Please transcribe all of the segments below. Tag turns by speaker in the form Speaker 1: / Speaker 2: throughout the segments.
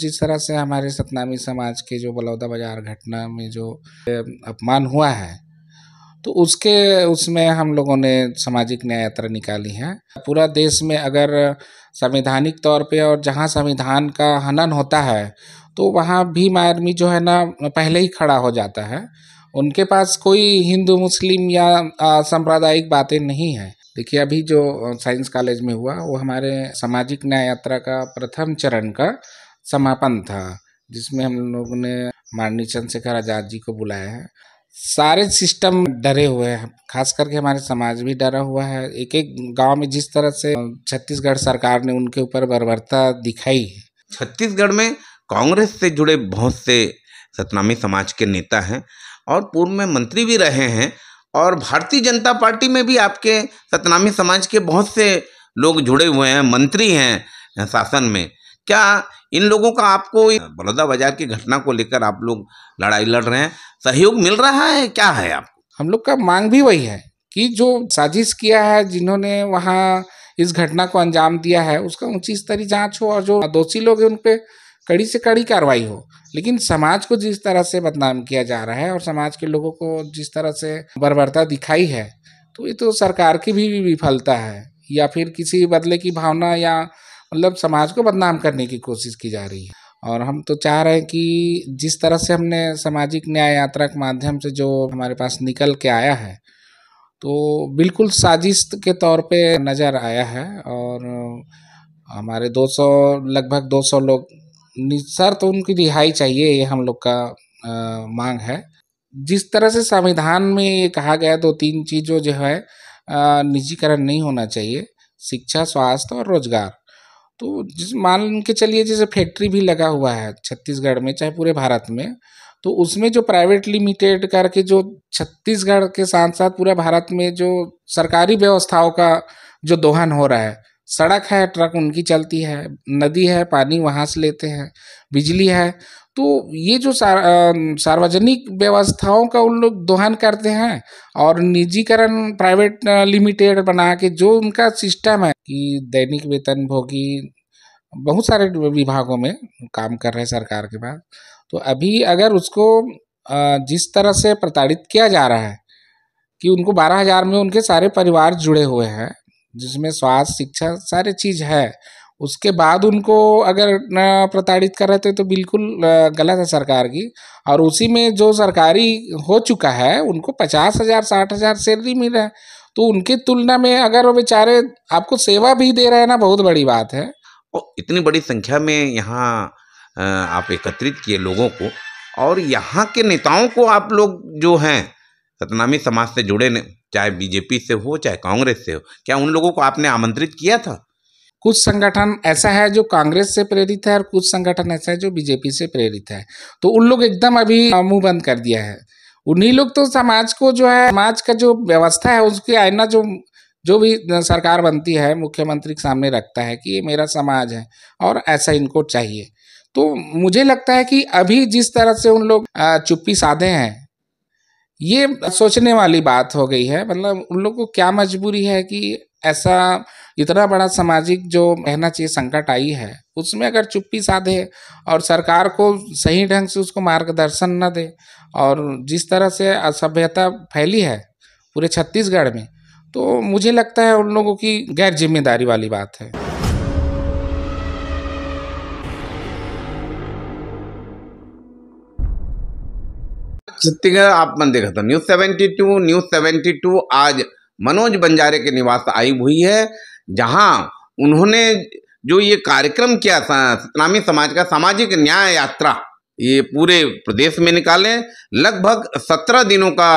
Speaker 1: जिस तरह से हमारे सतनामी समाज के जो बलौदा बाजार घटना में जो अपमान हुआ है तो उसके उसमें हम लोगों ने सामाजिक न्याय यात्रा निकाली है पूरा देश में अगर संवैधानिक तौर पे और जहाँ संविधान का हनन होता है तो वहाँ भीम आर्मी जो है ना पहले ही खड़ा हो जाता है उनके पास कोई हिंदू मुस्लिम या सांप्रदायिक बातें नहीं है देखिए अभी जो साइंस कॉलेज में हुआ वो हमारे सामाजिक न्याय यात्रा का प्रथम चरण का समापन था जिसमें हम लोगों ने माननीय चंद्रशेखर आज़ाद जी को बुलाया है सारे सिस्टम डरे हुए हैं खास करके हमारे समाज भी डरा हुआ है एक एक गांव में जिस तरह से छत्तीसगढ़ सरकार ने उनके ऊपर बर्बरता दिखाई है
Speaker 2: छत्तीसगढ़ में कांग्रेस से जुड़े बहुत से सतनामी समाज के नेता हैं और पूर्व में मंत्री भी रहे हैं और भारतीय जनता पार्टी में भी आपके सतनामी समाज के बहुत से लोग जुड़े हुए हैं मंत्री हैं शासन में क्या इन लोगों का आपको बलौदा बाजार की घटना को लेकर आप लोग लड़ाई लड़ रहे हैं सहयोग मिल रहा है क्या है आपको
Speaker 1: हम लोग का मांग भी वही है कि जो साजिश किया है जिन्होंने वहाँ इस घटना को अंजाम दिया है उसका ऊंची स्तरीय जांच हो और जो दोषी लोग हैं उन पर कड़ी से कड़ी कार्रवाई हो लेकिन समाज को जिस तरह से बदनाम किया जा रहा है और समाज के लोगों को जिस तरह से बर्बरता दिखाई है तो ये तो सरकार की भी विफलता है या फिर किसी बदले की भावना या मतलब समाज को बदनाम करने की कोशिश की जा रही है और हम तो चाह रहे हैं कि जिस तरह से हमने सामाजिक न्याय यात्रा के माध्यम से जो हमारे पास निकल के आया है तो बिल्कुल साजिश के तौर पे नज़र आया है और हमारे 200 लगभग 200 लोग सर तो उनकी रिहाई चाहिए ये हम लोग का आ, मांग है जिस तरह से संविधान में ये कहा गया दो तीन चीज़ों जो है निजीकरण नहीं होना चाहिए शिक्षा स्वास्थ्य और रोजगार तो जिस मान के चलिए जैसे फैक्ट्री भी लगा हुआ है छत्तीसगढ़ में चाहे पूरे भारत में तो उसमें जो प्राइवेट लिमिटेड करके जो छत्तीसगढ़ के साथ साथ पूरे भारत में जो सरकारी व्यवस्थाओं का जो दोहन हो रहा है सड़क है ट्रक उनकी चलती है नदी है पानी वहाँ से लेते हैं बिजली है तो ये जो सार सार्वजनिक व्यवस्थाओं का उन लोग दोहन करते हैं और निजीकरण प्राइवेट लिमिटेड बना के जो उनका सिस्टम है कि दैनिक वेतन भोगी बहुत सारे विभागों में काम कर रहे हैं सरकार के पास तो अभी अगर उसको जिस तरह से प्रताड़ित किया जा रहा है कि उनको बारह हज़ार में उनके सारे परिवार जुड़े हुए हैं जिसमें स्वास्थ्य शिक्षा सारे चीज़ है उसके बाद उनको अगर प्रताड़ित कर रहे थे तो बिल्कुल गलत है सरकार की और उसी में जो सरकारी हो चुका है उनको पचास हज़ार साठ हज़ार सैलरी मिल रहा है तो उनकी तुलना में अगर वो बेचारे आपको सेवा भी दे रहे हैं ना बहुत बड़ी बात है
Speaker 2: और इतनी बड़ी संख्या में यहाँ आप एकत्रित किए लोगों को और यहाँ के नेताओं को आप लोग जो हैं सतनामी समाज से जुड़े चाहे बीजेपी से हो चाहे कांग्रेस से हो क्या उन लोगों को आपने आमंत्रित किया था
Speaker 1: कुछ संगठन ऐसा है जो कांग्रेस से प्रेरित है और कुछ संगठन ऐसा है जो बीजेपी से प्रेरित है तो उन लोग एकदम अभी मुंह बंद कर दिया है उन्हीं लोग तो समाज को जो है समाज का जो व्यवस्था है उसकी आईना जो जो भी सरकार बनती है मुख्यमंत्री के सामने रखता है कि ये मेरा समाज है और ऐसा इनको चाहिए तो मुझे लगता है कि अभी जिस तरह से उन लोग चुप्पी साधे हैं ये सोचने वाली बात हो गई है मतलब उन लोग को क्या मजबूरी है कि ऐसा इतना बड़ा सामाजिक जो कहना चाहिए संकट आई है उसमें अगर चुप्पी साधे और सरकार को सही ढंग से उसको मार्गदर्शन न दे और जिस तरह से असभ्यता फैली है पूरे छत्तीसगढ़ में तो मुझे लगता है उन लोगों की गैर जिम्मेदारी वाली बात है
Speaker 2: आप मन देखा था news seventy two news seventy two आज मनोज बंजारे के निवास आई हुई है जहां उन्होंने जो ये कार्यक्रम किया सतनामी समाज का सामाजिक न्याय यात्रा ये पूरे प्रदेश में निकाले लगभग सत्रह दिनों का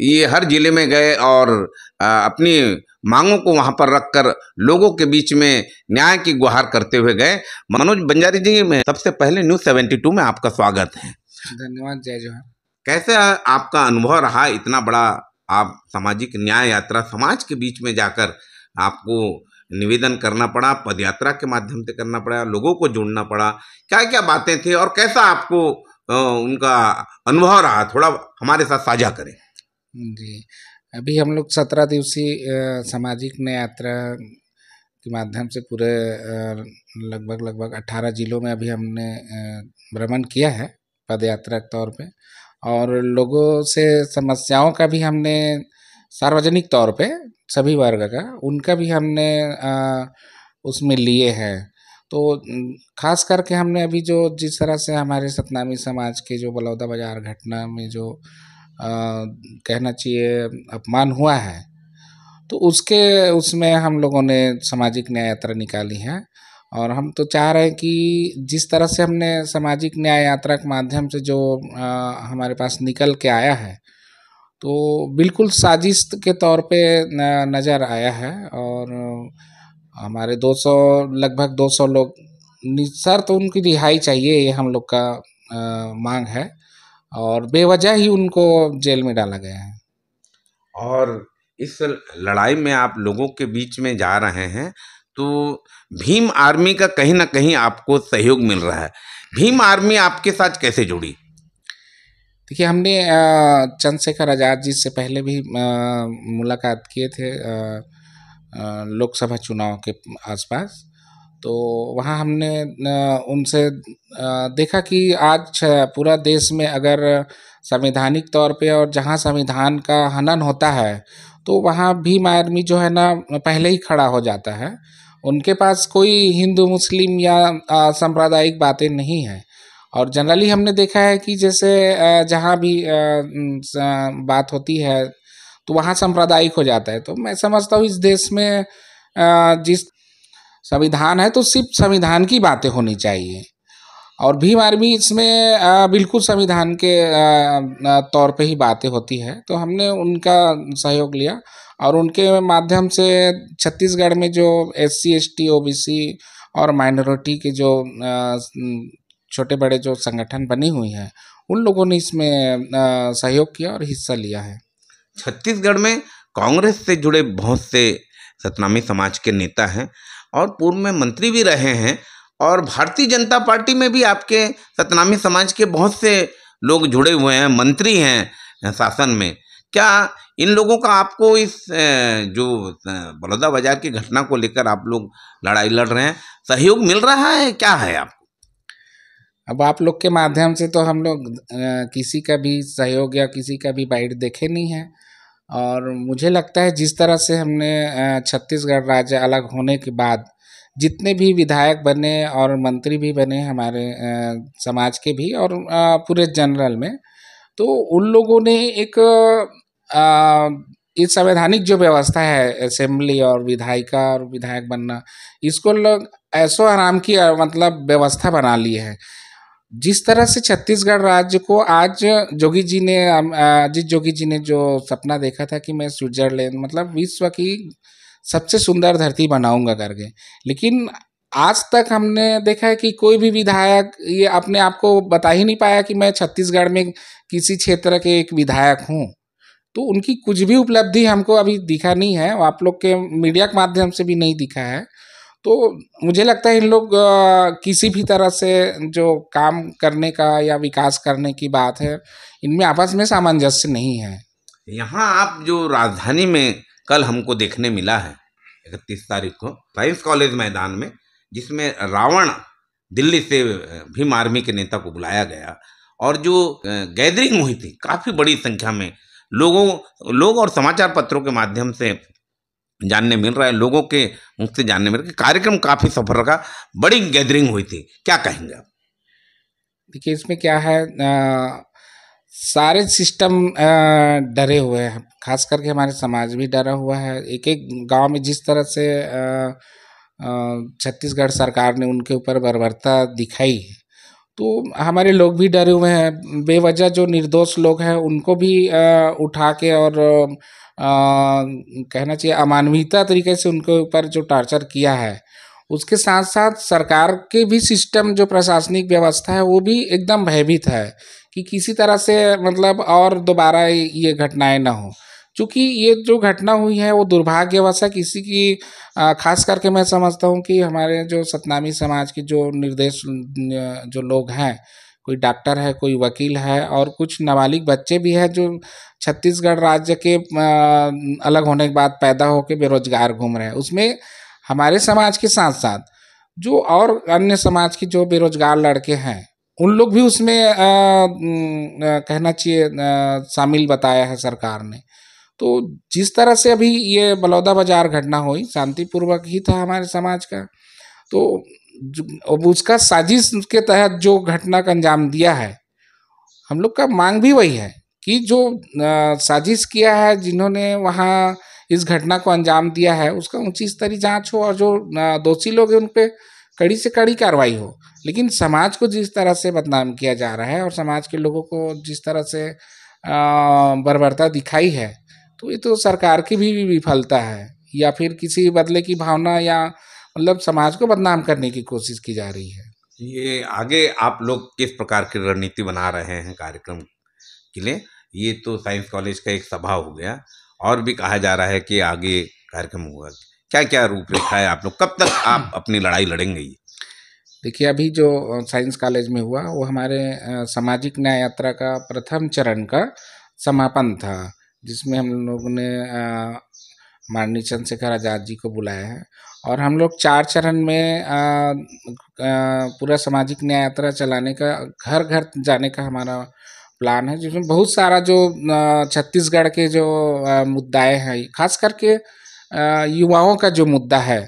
Speaker 2: ये हर जिले में गए और अपनी मांगों को वहाँ पर रखकर लोगों के बीच में न्याय की गुहार करते हुए गए मनोज बंजारी जी मैं सबसे पहले न्यूज़ सेवेंटी टू में आपका स्वागत है
Speaker 1: धन्यवाद जय जोहर
Speaker 2: कैसे आपका अनुभव रहा इतना बड़ा आप सामाजिक न्याय यात्रा समाज के बीच में जाकर आपको निवेदन करना पड़ा पदयात्रा के माध्यम से करना पड़ा लोगों को जोड़ना पड़ा क्या क्या बातें थी और कैसा आपको उनका अनुभव रहा थोड़ा हमारे साथ साझा करें
Speaker 1: जी अभी हम लोग सत्रह दिवसीय सामाजिक न्याय यात्रा के माध्यम से पूरे लगभग लगभग अट्ठारह जिलों में अभी हमने भ्रमण किया है पदयात्रा के तौर पर और लोगों से समस्याओं का भी हमने सार्वजनिक तौर पे सभी वर्ग का उनका भी हमने उसमें लिए हैं तो खास करके हमने अभी जो जिस तरह से हमारे सतनामी समाज के जो बलौदा बाजार घटना में जो आ, कहना चाहिए अपमान हुआ है तो उसके उसमें हम लोगों ने सामाजिक न्याय यात्रा निकाली है और हम तो चाह रहे हैं कि जिस तरह से हमने सामाजिक न्याय यात्रा के माध्यम से जो हमारे पास निकल के आया है तो बिल्कुल साजिश के तौर पे नज़र आया है और हमारे 200 लगभग 200 लोग सर तो उनकी रिहाई चाहिए ये हम लोग का मांग है और बेवजह ही उनको जेल में
Speaker 2: डाला गया है और इस लड़ाई में आप लोगों के बीच में जा रहे हैं तो भीम आर्मी का कहीं ना कहीं आपको सहयोग मिल रहा है भीम आर्मी आपके साथ कैसे जुड़ी
Speaker 1: देखिए हमने चंद्रशेखर आज़ाद जी से पहले भी मुलाकात किए थे लोकसभा चुनाव के आसपास तो वहाँ हमने उनसे देखा कि आज पूरा देश में अगर संवैधानिक तौर पे और जहाँ संविधान का हनन होता है तो वहाँ भीम आर्मी जो है ना पहले ही खड़ा हो जाता है उनके पास कोई हिंदू मुस्लिम या सांप्रदायिक बातें नहीं हैं और जनरली हमने देखा है कि जैसे जहाँ भी बात होती है तो वहाँ सांप्रदायिक हो जाता है तो मैं समझता हूँ इस देश में जिस संविधान है तो सिर्फ संविधान की बातें होनी चाहिए और भीम आर्मी इसमें बिल्कुल संविधान के तौर पे ही बातें होती है तो हमने उनका सहयोग लिया और उनके माध्यम से छत्तीसगढ़ में जो S C S T O B C और माइनॉरिटी के जो छोटे बड़े जो संगठन बनी हुई हैं उन लोगों ने इसमें सहयोग किया और हिस्सा
Speaker 2: लिया है छत्तीसगढ़ में कांग्रेस से जुड़े बहुत से सतनामी समाज के नेता हैं और पूर्व में मंत्री भी रहे हैं और भारतीय जनता पार्टी में भी आपके सतनामी समाज के बहुत से लोग जुड़े हुए हैं मंत्री हैं शासन में क्या इन लोगों का आपको इस जो बलौदा बाजार की घटना को लेकर आप लोग लड़ाई लड़ रहे हैं सहयोग मिल रहा है क्या है आपको
Speaker 1: अब आप लोग के माध्यम से तो हम लोग किसी का भी सहयोग या किसी का भी बाइट देखे नहीं है और मुझे लगता है जिस तरह से हमने छत्तीसगढ़ राज्य अलग होने के बाद जितने भी विधायक बने और मंत्री भी बने हमारे समाज के भी और पूरे जनरल में तो उन लोगों ने एक इस संवैधानिक जो व्यवस्था है असेंबली और विधायिका और विधायक बनना इसको लोग ऐसो आराम की मतलब व्यवस्था बना ली है जिस तरह से छत्तीसगढ़ राज्य को आज जोगी जी ने अजीत जोगी जी ने जो सपना देखा था कि मैं स्विट्जरलैंड मतलब विश्व की सबसे सुंदर धरती बनाऊंगा करके लेकिन आज तक हमने देखा है कि कोई भी विधायक ये अपने आप को बता ही नहीं पाया कि मैं छत्तीसगढ़ में किसी क्षेत्र के एक विधायक हूँ तो उनकी कुछ भी उपलब्धि हमको अभी दिखा नहीं है आप लोग के मीडिया के माध्यम से भी नहीं दिखा है तो मुझे लगता है इन लोग किसी भी तरह से जो काम करने का या विकास करने की बात है इनमें आपस में सामंजस्य नहीं है
Speaker 2: यहाँ आप जो राजधानी में कल हमको देखने मिला है इकतीस तारीख को साइंस कॉलेज मैदान में जिसमें रावण दिल्ली से भीम आर्मी के नेता को बुलाया गया और जो गैदरिंग हुई थी काफ़ी बड़ी संख्या में लोगों लोग और समाचार पत्रों के माध्यम से जानने मिल रहा है लोगों के मुख से जानने मिल रहा है कार्यक्रम काफ़ी सफल रखा बड़ी गैदरिंग हुई थी क्या कहेंगे आप
Speaker 1: देखिए इसमें क्या है आ, सारे सिस्टम डरे हुए हैं खास करके हमारे समाज भी डरा हुआ है एक एक गांव में जिस तरह से छत्तीसगढ़ सरकार ने उनके ऊपर बर्बरता दिखाई है तो हमारे लोग भी डरे हुए हैं बेवजह जो निर्दोष लोग हैं उनको भी उठा के और आ, कहना चाहिए अमानवीयता तरीके से उनके ऊपर जो टार्चर किया है उसके साथ साथ सरकार के भी सिस्टम जो प्रशासनिक व्यवस्था है वो भी एकदम भयभीत है कि किसी तरह से मतलब और दोबारा ये घटनाएं ना हों चूँकि ये जो घटना हुई है वो है किसी की खास करके मैं समझता हूँ कि हमारे जो सतनामी समाज के जो निर्देश जो लोग हैं कोई डॉक्टर है कोई वकील है और कुछ नाबालिग बच्चे भी हैं जो छत्तीसगढ़ राज्य के अलग होने के बाद पैदा होकर बेरोजगार घूम रहे हैं उसमें हमारे समाज के साथ साथ जो और अन्य समाज के जो बेरोजगार लड़के हैं उन लोग भी उसमें आ, आ, कहना चाहिए शामिल बताया है सरकार ने तो जिस तरह से अभी ये बलौदा बाजार घटना हुई शांतिपूर्वक ही था हमारे समाज का तो अब उसका साजिश के तहत जो घटना का अंजाम दिया है हम लोग का मांग भी वही है कि जो साजिश किया है जिन्होंने वहाँ इस घटना को अंजाम दिया है उसका ऊंची स्तरीय जांच हो और जो दोषी लोग हैं उन पर कड़ी से कड़ी कार्रवाई हो लेकिन समाज को जिस तरह से बदनाम किया जा रहा है और समाज के लोगों को जिस तरह से बर्बरता दिखाई है तो ये तो सरकार की भी विफलता है या फिर किसी बदले की भावना या मतलब समाज को बदनाम करने की कोशिश की जा रही है
Speaker 2: ये आगे आप लोग किस प्रकार की रणनीति बना रहे हैं कार्यक्रम के लिए ये तो साइंस कॉलेज का एक सभा हो गया और भी कहा जा रहा है कि आगे कार्यक्रम होगा क्या क्या रूपरेखा है आप लोग कब तक आप अपनी लड़ाई लड़ेंगे ये
Speaker 1: देखिए अभी जो साइंस कॉलेज में हुआ वो हमारे सामाजिक न्याय यात्रा का प्रथम चरण का समापन था जिसमें हम लोग ने माननीय चंद्रशेखर आज़ाद जी को बुलाया है और हम लोग चार चरण में आ, आ, पूरा सामाजिक न्याय यात्रा चलाने का घर घर जाने का हमारा प्लान है जिसमें बहुत सारा जो छत्तीसगढ़ के जो मुद्दाए हैं खास करके युवाओं का जो मुद्दा है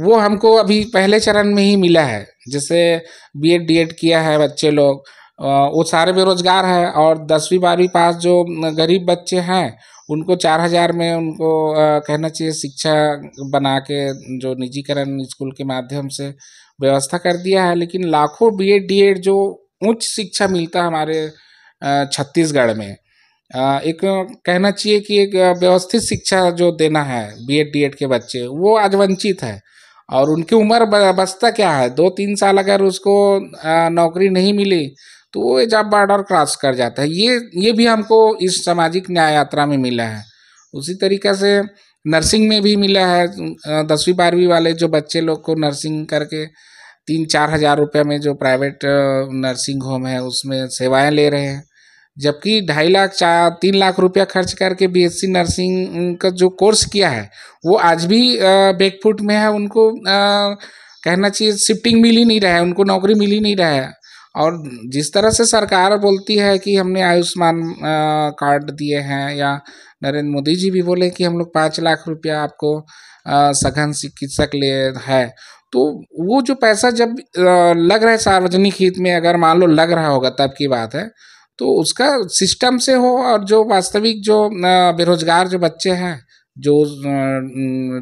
Speaker 1: वो हमको अभी पहले चरण में ही मिला है जैसे बीएड डीएड किया है बच्चे लोग वो सारे बेरोजगार है और दसवीं बारहवीं पास जो गरीब बच्चे हैं उनको चार हज़ार में उनको कहना चाहिए शिक्षा बना के जो निजीकरण स्कूल के माध्यम से व्यवस्था कर दिया है लेकिन लाखों बी एड डी एड जो उच्च शिक्षा मिलता है हमारे छत्तीसगढ़ में एक कहना चाहिए कि एक व्यवस्थित शिक्षा जो देना है बी एड डी एड के बच्चे वो आज वंचित है और उनकी उम्र बसता क्या है दो तीन साल अगर उसको नौकरी नहीं मिली तो वो जब बॉर्डर क्रॉस कर जाता है ये ये भी हमको इस सामाजिक न्याय यात्रा में मिला है उसी तरीके से नर्सिंग में भी मिला है दसवीं बारहवीं वाले जो बच्चे लोग को नर्सिंग करके तीन चार हज़ार रुपये में जो प्राइवेट नर्सिंग होम है उसमें सेवाएं ले रहे हैं जबकि ढाई लाख चार तीन लाख रुपया खर्च करके बीएससी नर्सिंग का जो कोर्स किया है वो आज भी बैकफुट में है उनको आ, कहना चाहिए शिफ्टिंग मिल ही नहीं रहा है उनको नौकरी मिल ही नहीं रहा है और जिस तरह से सरकार बोलती है कि हमने आयुष्मान कार्ड दिए हैं या नरेंद्र मोदी जी भी बोले कि हम लोग पाँच लाख रुपया आपको सघन चिकित्सक लिए है तो वो जो पैसा जब लग रहा है सार्वजनिक हित में अगर मान लो लग रहा होगा तब की बात है तो उसका सिस्टम से हो और जो वास्तविक जो बेरोजगार जो बच्चे हैं जो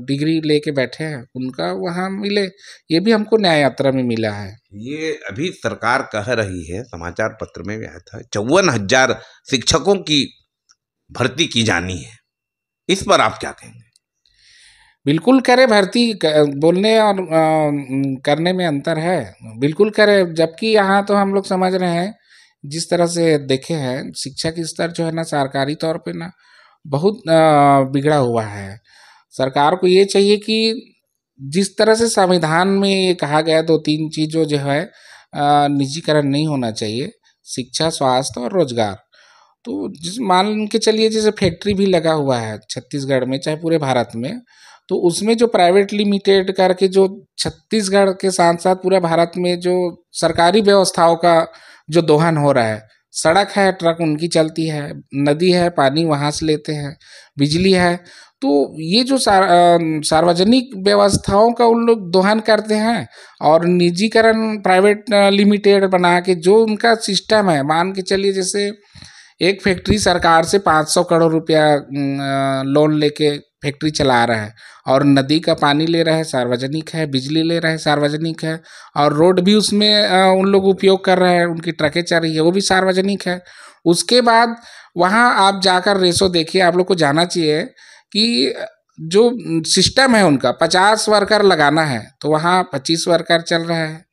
Speaker 1: डिग्री लेके बैठे हैं उनका वहाँ मिले ये भी हमको न्याय यात्रा में मिला है
Speaker 2: ये अभी सरकार कह रही है समाचार पत्र में भी आया था चौवन हजार शिक्षकों की भर्ती की जानी है इस पर आप क्या कहेंगे बिल्कुल करे
Speaker 1: भर्ती बोलने और आ, करने में अंतर है बिल्कुल करे जबकि यहाँ तो हम लोग समझ रहे हैं जिस तरह से देखे हैं शिक्षा की स्तर जो है ना सरकारी तौर पे ना बहुत बिगड़ा हुआ है सरकार को ये चाहिए कि जिस तरह से संविधान में ये कहा गया दो तीन चीज़ों जो है निजीकरण नहीं होना चाहिए शिक्षा स्वास्थ्य और रोजगार तो जिस मान के चलिए जैसे फैक्ट्री भी लगा हुआ है छत्तीसगढ़ में चाहे पूरे भारत में तो उसमें जो प्राइवेट लिमिटेड करके जो छत्तीसगढ़ के साथ साथ पूरे भारत में जो सरकारी व्यवस्थाओं का जो दोहन हो रहा है सड़क है ट्रक उनकी चलती है नदी है पानी वहाँ से लेते हैं बिजली है तो ये जो सार, सार्वजनिक व्यवस्थाओं का उन लोग दोहन करते हैं और निजीकरण प्राइवेट लिमिटेड बना के जो उनका सिस्टम है मान के चलिए जैसे एक फैक्ट्री सरकार से 500 करोड़ रुपया लोन लेके फैक्ट्री चला रहा है और नदी का पानी ले रहा है सार्वजनिक है बिजली ले रहा है सार्वजनिक है और रोड भी उसमें उन लोग उपयोग कर रहे हैं उनकी ट्रकें चल रही है वो भी सार्वजनिक है उसके बाद वहाँ आप जाकर रेसो देखिए आप लोग को जाना चाहिए कि जो सिस्टम है उनका पचास वर्कर लगाना है तो वहाँ पच्चीस वर्कर चल रहा है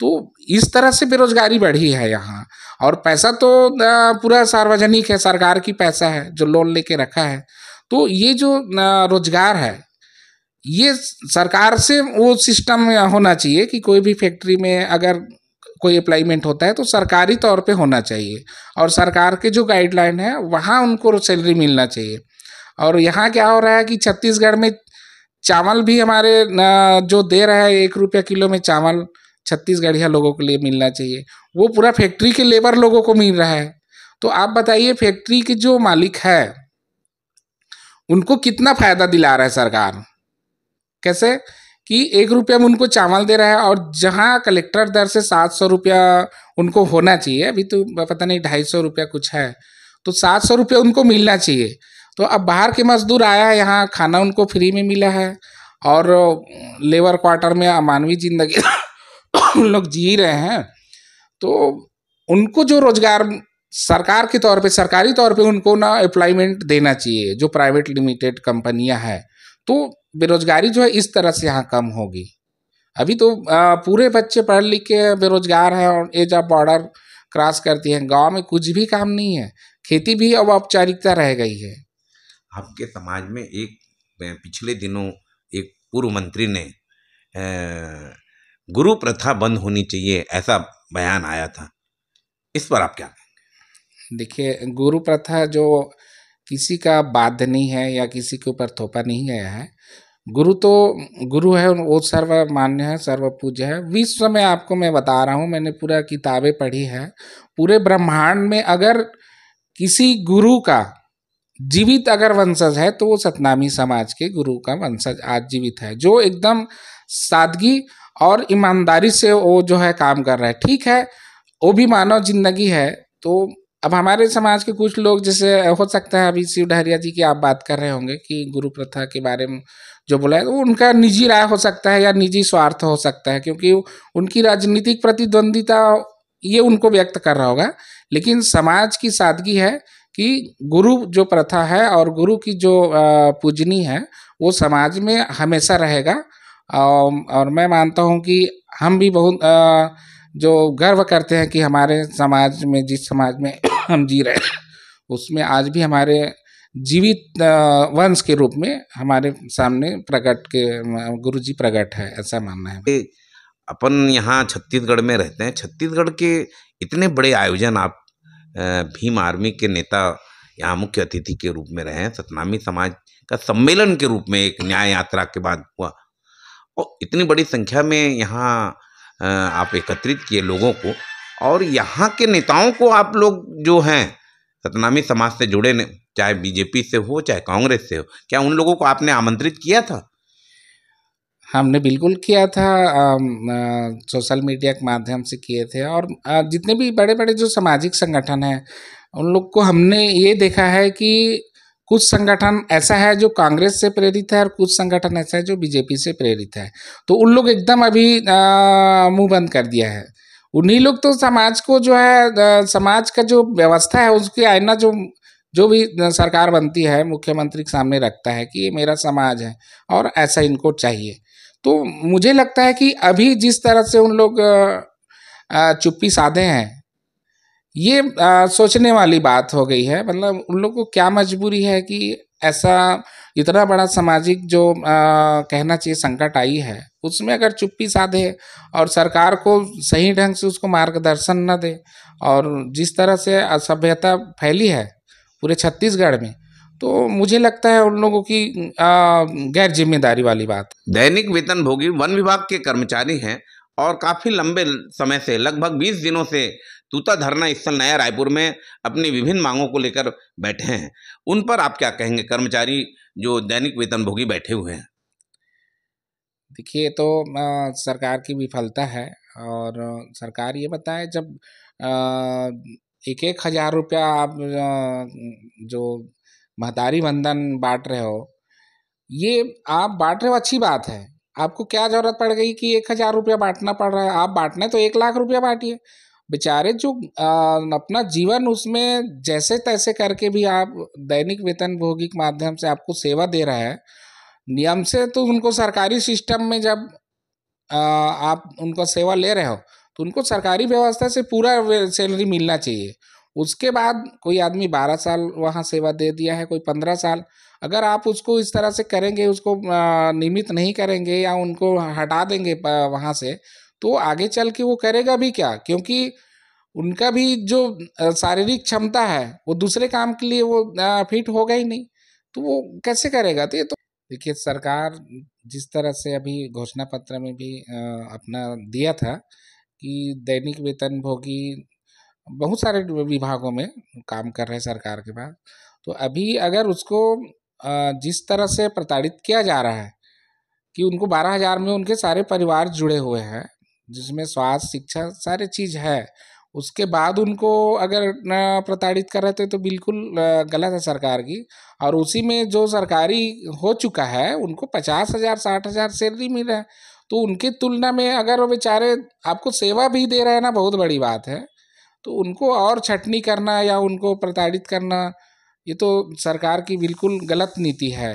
Speaker 1: तो इस तरह से बेरोजगारी बढ़ी है यहाँ और पैसा तो पूरा सार्वजनिक है सरकार की पैसा है जो लोन लेके रखा है तो ये जो रोजगार है ये सरकार से वो सिस्टम होना चाहिए कि कोई भी फैक्ट्री में अगर कोई अप्लाईमेंट होता है तो सरकारी तौर पे होना चाहिए और सरकार के जो गाइडलाइन है वहाँ उनको सैलरी मिलना चाहिए और यहाँ क्या हो रहा है कि छत्तीसगढ़ में चावल भी हमारे जो दे रहा है एक रुपया किलो में चावल छत्तीसगढ़िया लोगों के लिए मिलना चाहिए वो पूरा फैक्ट्री के लेबर लोगों को मिल रहा है तो आप बताइए फैक्ट्री के जो मालिक है उनको कितना फ़ायदा दिला रहा है सरकार कैसे कि एक रुपया में उनको चावल दे रहा है और जहाँ कलेक्टर दर से सात सौ रुपया उनको होना चाहिए अभी तो पता नहीं ढाई सौ रुपया कुछ है तो सात सौ रुपया उनको मिलना चाहिए तो अब बाहर के मजदूर आया है यहाँ खाना उनको फ्री में मिला है और लेबर क्वार्टर में मानवीय जिंदगी उन लोग जी रहे हैं तो उनको जो रोजगार सरकार के तौर पे सरकारी तौर पे उनको ना एम्प्लॉयमेंट देना चाहिए जो प्राइवेट लिमिटेड कंपनियां हैं तो बेरोजगारी जो है इस तरह से यहाँ कम होगी अभी तो पूरे बच्चे पढ़ लिख के बेरोजगार हैं और एज ऑफ बॉर्डर क्रॉस करती हैं गांव में कुछ भी काम नहीं है खेती भी अब औपचारिकता रह गई है
Speaker 2: आपके समाज में एक पिछले दिनों एक पूर्व मंत्री ने गुरु प्रथा बंद होनी चाहिए ऐसा बयान आया था इस पर आप क्या
Speaker 1: देखिए गुरु प्रथा जो किसी का बाध्य नहीं है या किसी के ऊपर थोपा नहीं गया है गुरु तो गुरु है वो सर्व मान्य है सर्व पूज्य है विश्व में आपको मैं बता रहा हूँ मैंने पूरा किताबें पढ़ी है पूरे ब्रह्मांड में अगर किसी गुरु का जीवित अगर वंशज है तो वो सतनामी समाज के गुरु का वंशज आज जीवित है जो एकदम सादगी और ईमानदारी से वो जो है काम कर रहा है ठीक है वो भी मानव जिंदगी है तो अब हमारे समाज के कुछ लोग जैसे हो सकता है अभी शिव डहरिया जी की आप बात कर रहे होंगे कि गुरु प्रथा के बारे में जो बोला है वो तो उनका निजी राय हो सकता है या निजी स्वार्थ हो सकता है क्योंकि उनकी राजनीतिक प्रतिद्वंदिता ये उनको व्यक्त कर रहा होगा लेकिन समाज की सादगी है कि गुरु जो प्रथा है और गुरु की जो पूजनी है वो समाज में हमेशा रहेगा और मैं मानता हूँ कि हम भी बहुत जो गर्व करते हैं कि हमारे समाज में जिस समाज में हम जी रहे उसमें आज भी हमारे जीवित वंश के रूप में हमारे सामने प्रकट के गुरु जी प्रकट
Speaker 2: है ऐसा मानना है अपन यहाँ छत्तीसगढ़ में रहते हैं छत्तीसगढ़ के इतने बड़े आयोजन आप भीम आर्मी के नेता यहाँ मुख्य अतिथि के रूप में रहे हैं सतनामी समाज का सम्मेलन के रूप में एक न्याय यात्रा के बाद हुआ और इतनी बड़ी संख्या में यहाँ आप एकत्रित किए लोगों को और यहाँ के नेताओं को आप लोग जो हैं सतनामी समाज से जुड़े चाहे बीजेपी से हो चाहे कांग्रेस से हो क्या उन लोगों को आपने आमंत्रित किया था हमने
Speaker 1: बिल्कुल किया था सोशल मीडिया के माध्यम से किए थे और आ, जितने भी बड़े बड़े जो सामाजिक संगठन हैं उन लोग को हमने ये देखा है कि कुछ संगठन ऐसा है जो कांग्रेस से प्रेरित है और कुछ संगठन ऐसा है जो बीजेपी से प्रेरित है तो उन लोग एकदम अभी मुंह बंद कर दिया है उन्हीं लोग तो समाज को जो है समाज का जो व्यवस्था है उसकी आईना जो जो भी सरकार बनती है मुख्यमंत्री के सामने रखता है कि ये मेरा समाज है और ऐसा इनको चाहिए तो मुझे लगता है कि अभी जिस तरह से उन लोग चुप्पी साधे हैं ये सोचने वाली बात हो गई है मतलब उन लोग को क्या मजबूरी है कि ऐसा इतना बड़ा सामाजिक जो कहना चाहिए संकट आई है उसमें अगर चुप्पी साधे और सरकार को सही ढंग से उसको मार्गदर्शन न दे और जिस तरह से असभ्यता फैली है पूरे छत्तीसगढ़ में
Speaker 2: तो मुझे लगता है उन लोगों की गैर जिम्मेदारी वाली बात दैनिक वेतन भोगी वन विभाग के कर्मचारी हैं और काफ़ी लंबे समय से लगभग 20 दिनों से तूता धरना स्थल नया रायपुर में अपनी विभिन्न मांगों को लेकर बैठे हैं उन पर आप क्या कहेंगे कर्मचारी जो दैनिक वेतन भोगी बैठे हुए हैं
Speaker 1: देखिए तो सरकार की विफलता है और सरकार ये बताए जब एक एक हजार रुपया आप जो महतारी बंधन बांट रहे हो ये आप बांट रहे हो अच्छी बात है आपको क्या जरूरत पड़ गई कि एक हजार रुपया बांटना पड़ रहा है आप बांटना है तो एक लाख रुपया बांटिए बेचारे जो अपना जीवन उसमें जैसे तैसे करके भी आप दैनिक वेतन भोगी के माध्यम से आपको सेवा दे रहा है नियम से तो उनको सरकारी सिस्टम में जब आ, आप उनका सेवा ले रहे हो तो उनको सरकारी व्यवस्था से पूरा सैलरी मिलना चाहिए उसके बाद कोई आदमी बारह साल वहाँ सेवा दे दिया है कोई पंद्रह साल अगर आप उसको इस तरह से करेंगे उसको नियमित नहीं करेंगे या उनको हटा देंगे वहाँ से तो आगे चल के वो करेगा भी क्या क्योंकि उनका भी जो शारीरिक क्षमता है वो दूसरे काम के लिए वो फिट होगा ही नहीं तो वो कैसे करेगा तो ये तो देखिए सरकार जिस तरह से अभी घोषणा पत्र में भी अपना दिया था कि दैनिक वेतन भोगी बहुत सारे विभागों में काम कर रहे सरकार के पास तो अभी अगर उसको जिस तरह से प्रताड़ित किया जा रहा है कि उनको बारह हज़ार में उनके सारे परिवार जुड़े हुए हैं जिसमें स्वास्थ्य शिक्षा सारे चीज़ है उसके बाद उनको अगर प्रताड़ित कर रहे थे तो बिल्कुल गलत है सरकार की और उसी में जो सरकारी हो चुका है उनको पचास हज़ार साठ हज़ार सैलरी मिल रहा है तो उनकी तुलना में अगर वो बेचारे आपको सेवा भी दे रहे हैं ना बहुत बड़ी बात है तो उनको और छटनी करना या उनको प्रताड़ित करना ये तो सरकार की बिल्कुल गलत नीति है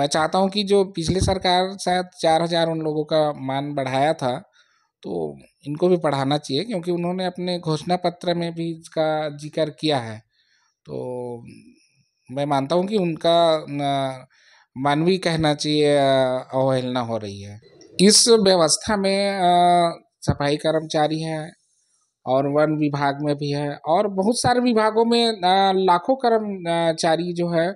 Speaker 1: मैं चाहता हूँ कि जो पिछले सरकार शायद चार हज़ार उन लोगों का मान बढ़ाया था तो इनको भी पढ़ाना चाहिए क्योंकि उन्होंने अपने घोषणा पत्र में भी इसका जिक्र किया है तो मैं मानता हूँ कि उनका मानवीय कहना चाहिए अवहेलना हो रही है इस व्यवस्था में सफाई कर्मचारी हैं और वन विभाग में भी है और बहुत सारे विभागों में लाखों कर्मचारी जो है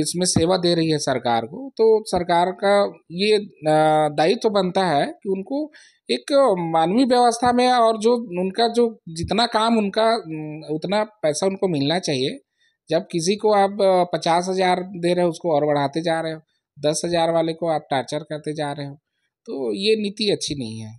Speaker 1: इसमें सेवा दे रही है सरकार को तो सरकार का ये दायित्व तो बनता है कि उनको एक मानवीय व्यवस्था में और जो उनका जो जितना काम उनका उतना पैसा उनको मिलना चाहिए जब किसी को आप पचास हज़ार दे रहे हो उसको और बढ़ाते जा रहे हो दस हज़ार वाले को आप टार्चर करते जा रहे हो तो ये नीति अच्छी नहीं है